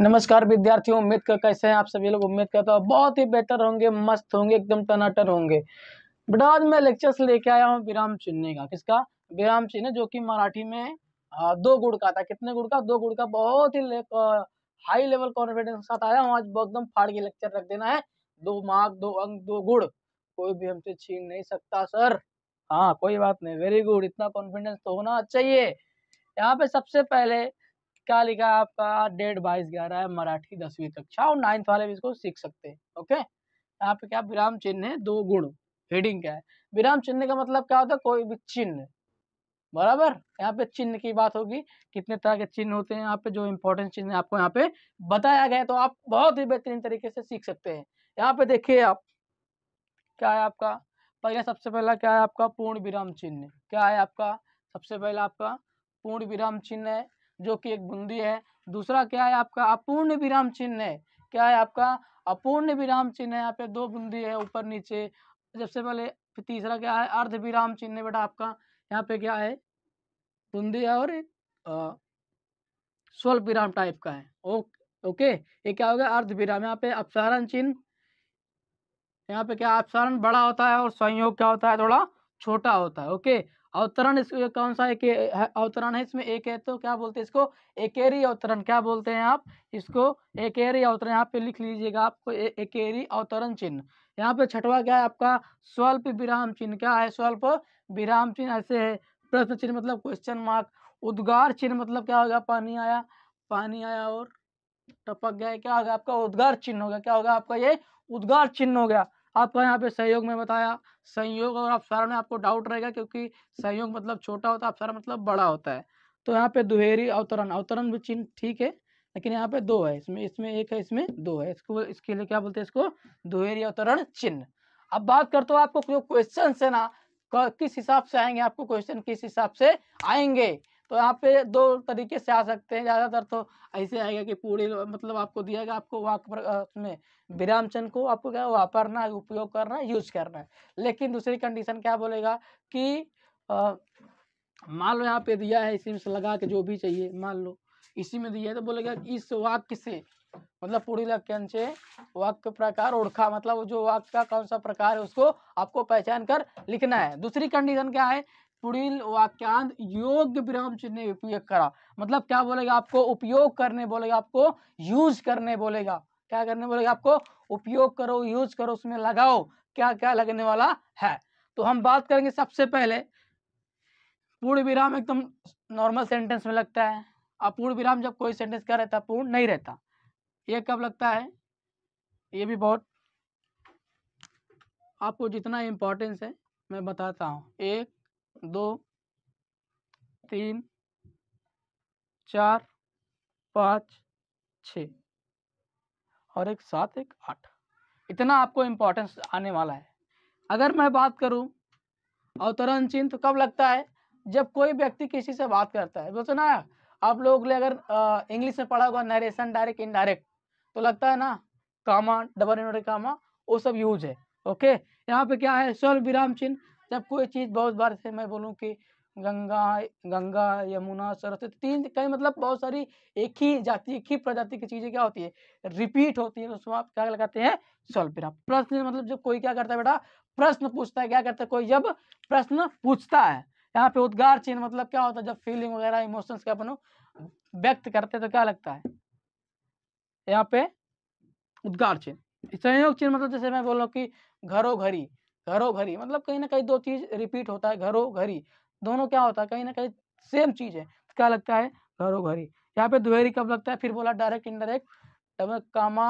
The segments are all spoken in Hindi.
नमस्कार विद्यार्थियों उम्मीद का कैसे हैं आप सभी लोग उम्मीद करता तो हूँ बहुत ही बेहतर होंगे मस्त होंगे एकदम टनाटन होंगे बट आज मैं लेक्चर्स लेके आया हूँ विराम चिन्ह का किसका विराम चिन्ह जो कि मराठी में दो गुड़ का था कितने गुड़ का दो गुड़ का बहुत ही ले, हाई लेवल कॉन्फिडेंस के साथ आया हूँ आज एकदम फाड़ के लेक्चर रख देना है दो मार्क दो अंक दो गुड़ कोई भी हमसे छीन नहीं सकता सर हाँ कोई बात नहीं वेरी गुड इतना कॉन्फिडेंस तो होना चाहिए यहाँ पे सबसे पहले क्या लिखा है आपका डेढ़ बाईस ग्यारह है मराठी दसवीं कक्षा और नाइन्थ वाले भी इसको सीख सकते हैं ओके यहाँ पे क्या विराम चिन्ह है दो गुण हेडिंग क्या है विराम चिन्ह का मतलब क्या होता है कोई भी चिन्ह बराबर यहाँ पे चिन्ह की बात होगी कितने तरह के चिन्ह होते हैं यहाँ पे जो इम्पोर्टेंट चिन्ह आपको यहाँ पे बताया गया तो आप बहुत ही बेहतरीन तरीके से सीख सकते हैं यहाँ पे देखिए आप क्या है आपका पहले सबसे पहला क्या है आपका पूर्ण विराम चिन्ह क्या है आपका सबसे पहला आपका पूर्ण विराम चिन्ह है जो कि एक बुंदी है दूसरा क्या है आपका अपूर्ण विराम चिन्ह है क्या है आपका अपूर्ण विराम चिन्ह है यहाँ पे दो बुंदी है ऊपर नीचे सबसे पहले तीसरा क्या है अर्ध विराम चिन्ह बेटा आपका यहाँ पे क्या है बुंदी है और स्वल्प विराम टाइप का है ओके ओके ये क्या हो गया अर्ध विराम यहाँ पे अपसारण चिन्ह यहाँ पे क्या अपसारण बड़ा होता है और संयोग क्या होता है थोड़ा छोटा होता है ओके अवतरण इसको कौन सा एक अवतरण है इसमें एक है तो क्या बोलते हैं इसको एकेरी अवतरण क्या बोलते हैं आप इसको एकेरी अवतरण यहाँ पे लिख लीजिएगा आपको एकेरी अवतरण चिन्ह यहाँ पे छठवा क्या है आपका स्वल्प विराम चिन्ह क्या है स्वल्प विराम चिन्ह ऐसे है प्रश्न चिन्ह मतलब क्वेश्चन मार्क उद्गार चिन्ह मतलब क्या होगा पानी आया पानी आया और टपक गया क्या होगा आपका उद्गार चिन्ह होगा क्या होगा आपका ये उद्गार चिन्ह हो गया आपका यहाँ पे सहयोग में बताया संयोग और अपसारा में आपको डाउट रहेगा क्योंकि संयोग मतलब छोटा होता है अपसारा मतलब बड़ा होता है तो यहाँ पे दुहेरी अवतरण अवतरण भी चिन्ह ठीक है लेकिन यहाँ पे दो है इसमें इसमें एक है इसमें दो है इसको इसके लिए क्या बोलते हैं इसको दुहेरी अवतरण चिन्ह अब बात करते हो आपको जो क्वेश्चन है ना किस हिसाब से आएंगे आपको क्वेश्चन किस हिसाब से आएंगे तो यहाँ पे दो तरीके से आ सकते हैं ज़्यादातर तो ऐसे आएगा कि पूरी मतलब आपको दिया गया आपको वाक उसमें विराम चंद को आपको क्या वापरना है उपयोग करना है यूज करना है लेकिन दूसरी कंडीशन क्या बोलेगा कि मान लो यहाँ पे दिया है इसी में से लगा के जो भी चाहिए मान लो इसी में दिया है तो बोलेगा इस वाक्य से मतलब पूरी अंशे वाक्य प्रकार ओरखा मतलब जो वाक्य का कौन सा प्रकार है उसको आपको पहचान कर लिखना है दूसरी कंडीशन क्या है पुढ़ वाक्यांत योग्य विराम चिन्ह उपयोग करा मतलब क्या बोलेगा आपको उपयोग करने बोलेगा आपको यूज करने बोलेगा क्या करने बोलेगा आपको उपयोग करो यूज करो उसमें लगाओ क्या क्या लगने वाला है तो हम बात करेंगे सबसे पहले पूर्ण विराम एकदम नॉर्मल सेंटेंस में लगता है अपूर्ण विराम जब कोई सेंटेंस क्या रहता है पूर्ण नहीं रहता ये कब लगता है ये भी बहुत आपको जितना इम्पोर्टेंस है मैं बताता हूँ एक दो तीन चार पाँच छ और एक सात एक आठ इतना आपको इम्पोर्टेंस आने वाला है अगर मैं बात करूं अवतरण चिन्ह तो कब लगता है जब कोई व्यक्ति किसी से बात करता है दोस्तों ना आप लोग ले अगर इंग्लिश में पढ़ा होगा नरेशन डायरेक्ट इनडायरेक्ट तो लगता है ना कामा डबल इनोडे कामा वो सब यूज है ओके यहाँ पे क्या है स्वर विराम चिन्ह जब कोई चीज़ बहुत बार से मैं बोलूँ कि गंगा गंगा यमुना सरस्वती तीन कई मतलब बहुत सारी एक ही जाति एक ही प्रजाति की चीज़ें क्या होती है रिपीट होती है तो उसमें आप क्या लगाते हैं सॉल्व बिना प्रश्न मतलब जब कोई क्या करता है बेटा प्रश्न पूछता है क्या करता है कोई जब प्रश्न पूछता है यहाँ पे उद्गार चिन्ह मतलब क्या होता है जब फीलिंग वगैरह इमोशंस क्या अपन व्यक्त करते तो क्या लगता है यहाँ पे उद्गार चिन्ह संयोग चिन्ह मतलब जैसे मैं बोल रहा कि घरों घरी घरों घरी मतलब कहीं ना कहीं दो चीज रिपीट होता है घरों घरी दोनों क्या होता है कहीं ना कहीं सेम चीज है तो क्या लगता है घरों घरी यहाँ पे दुहेरी कब लगता है फिर बोला direct indirect double comma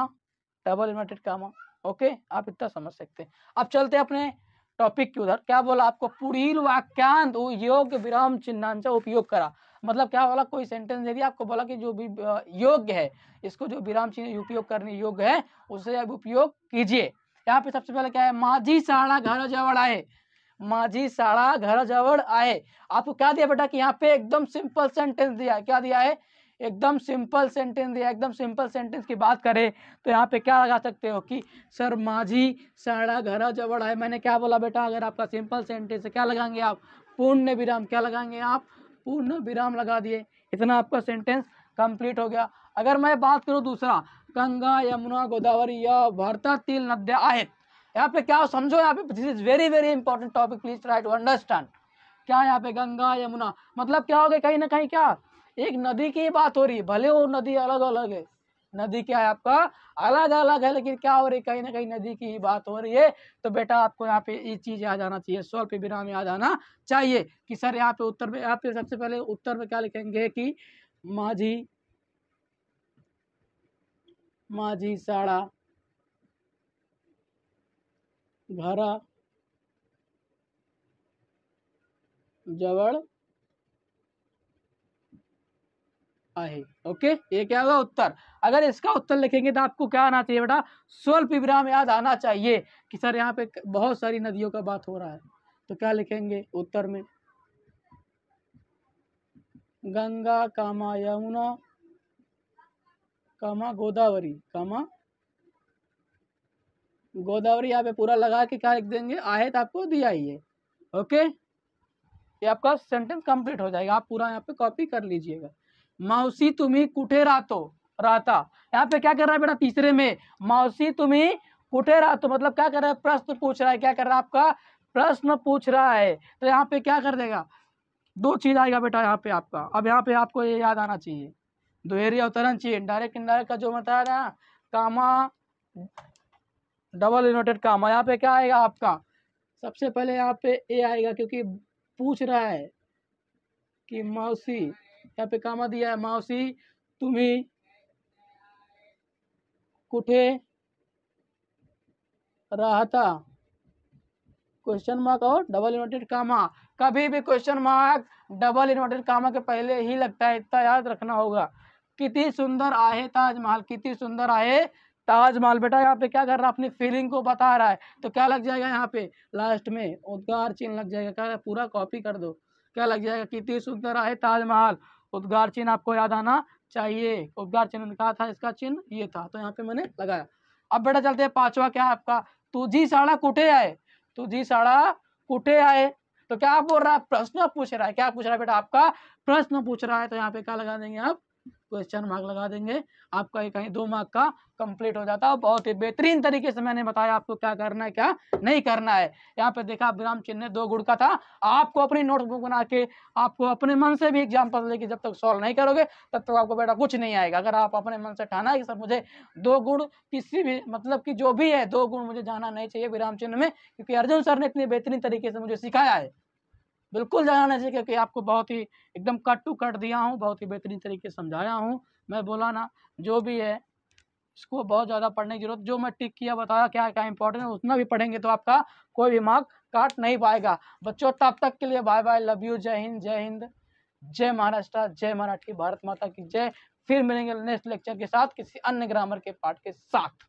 double inverted comma okay आप इतना समझ सकते हैं अब चलते हैं अपने टॉपिक की उधर क्या बोला आपको पुढ़ील वाक्यांत योग्य विराम चिन्हांचा उपयोग करा मतलब क्या बोला कोई सेंटेंस दे दिया आपको बोला कि जो भी योग्य है इसको जो विराम चिन्ह उपयोग करने योग्य है उसे आप उपयोग कीजिए यहाँ पे सबसे पहले क्या है माझी साड़ा घर जवड़ आए माझी साड़ा घर जवड़ आए आपको क्या दिया बेटा कि यहाँ पे एकदम सिंपल सेंटेंस दिया क्या दिया है एकदम सिंपल सेंटेंस दिया एकदम सिंपल सेंटेंस की बात करें तो यहाँ पे क्या लगा सकते हो कि सर माझी साड़ा घर जवड़ आए मैंने क्या बोला बेटा अगर आपका सिंपल सेंटेंस है क्या लगाएंगे आप पूर्ण विराम क्या लगाएंगे आप पूर्ण विराम लगा दिए इतना आपका सेंटेंस कंप्लीट हो गया अगर मैं बात करूँ दूसरा गंगा यमुना गोदावरी या भारतातील नद्या आहेत यहाँ पे क्या समझो यहाँ पे this is very very important topic please try to understand क्या यहाँ पे गंगा यमुना मतलब क्या हो गया कहीं ना कहीं क्या एक नदी की बात हो रही है भले वो नदी अलग अलग है नदी क्या है आपका अलग अलग है लेकिन क्या हो रही है कहीं ना कहीं नदी की ही बात हो रही है तो बेटा आपको यहाँ पे ये चीज आ जाना चाहिए स्वल्प विराम आ आना चाहिए कि सर यहाँ पे उत्तर में यहाँ पे सबसे पहले उत्तर में क्या लिखेंगे कि माझी माझी शाळा घरा जवळ आहे ओके ये क्या होगा उत्तर अगर इसका उत्तर लिखेंगे तो आपको क्या आना चाहिए बेटा स्वल्प विराम याद आना चाहिए कि सर यहाँ पे बहुत सारी नदियों का बात हो रहा है तो क्या लिखेंगे उत्तर में गंगा कामा यमुना कमा गोदावरी कामा गोदावरी यहाँ पे पूरा लगा के क्या लिख देंगे आहेत आपको दिया ही है ओके ये आपका सेंटेंस कंप्लीट हो जाएगा आप पूरा यहाँ पे कॉपी कर लीजिएगा माउसी तुम्हें कुठे रातो राता यहाँ पे क्या कर रहा है बेटा तीसरे में मौसी तुम्हें कुठे रातो मतलब क्या कर रहा है प्रश्न पूछ रहा है क्या कर रहा है आपका प्रश्न पूछ रहा है तो यहाँ पे क्या कर देगा दो चीज आएगा बेटा यहाँ पे आपका अब यहाँ पे आपको ये याद आना चाहिए दोहेरी अवतरण चिन्ह डायरेक्ट इनडायरेक्ट का जो बताया ना कामा डबल इनोटेड कामा यहाँ पे क्या आएगा आपका सबसे पहले यहाँ पे ए आएगा क्योंकि पूछ रहा है कि मौसी यहाँ पे कामा दिया है मौसी तुम्हें कुठे राहता क्वेश्चन मार्क और डबल इनवर्टेड कामा कभी भी question mark double inverted comma के पहले ही लगता है इतना याद रखना होगा कितनी सुंदर आहे ताजमहल कितनी सुंदर आहे ताजमहल बेटा यहाँ पे क्या कर रहा है अपनी फीलिंग को बता रहा है तो क्या लग जाएगा यहाँ पे लास्ट में उद्गार चिन्ह लग जाएगा क्या पूरा कॉपी कर दो क्या लग जाएगा कितनी सुंदर आहे ताजमहल उद्गार चिन्ह आपको याद आना चाहिए उद्गार चिन्ह कहा था इसका चिन्ह ये था तो यहाँ पे मैंने लगाया अब बेटा चलते हैं पांचवा क्या है आपका तुझी साड़ा कुटे आए तुझी साड़ा कुटे आए तो क्या बोल रहा है प्रश्न पूछ रहा है क्या पूछ रहा है बेटा आपका प्रश्न पूछ रहा है तो यहाँ पे क्या लगा देंगे आप क्वेश्चन मार्क लगा देंगे आपका ये कहीं दो मार्क का कंप्लीट हो जाता है बहुत ही बेहतरीन तरीके से मैंने बताया आपको क्या करना है क्या नहीं करना है यहाँ पे देखा विराम चिन्ह दो गुड़ का था आपको अपनी नोटबुक बना के आपको अपने मन से भी एग्जाम पर लेके जब तक सॉल्व नहीं करोगे तब तक आपको बेटा कुछ नहीं आएगा अगर आप अपने मन से ठाना है कि सर मुझे दो गुण किसी भी मतलब कि जो भी है दो गुण मुझे जाना नहीं चाहिए विराम चिन्ह में क्योंकि अर्जुन सर ने इतने बेहतरीन तरीके से मुझे सिखाया है बिल्कुल जाना चाहिए क्योंकि आपको बहुत ही एकदम कट टू कट दिया हूँ बहुत ही बेहतरीन तरीके से समझाया हूँ मैं बोला ना जो भी है इसको बहुत ज़्यादा पढ़ने की जरूरत जो मैं टिक किया बताया क्या क्या इंपॉर्टेंट है उतना भी पढ़ेंगे तो आपका कोई भी मार्क काट नहीं पाएगा बच्चों तब तक के लिए बाय बाय लव यू जय हिंद जय हिंद जय महाराष्ट्र जय मराठी भारत माता की जय फिर मिलेंगे नेक्स्ट लेक्चर के साथ किसी अन्य ग्रामर के पाठ के साथ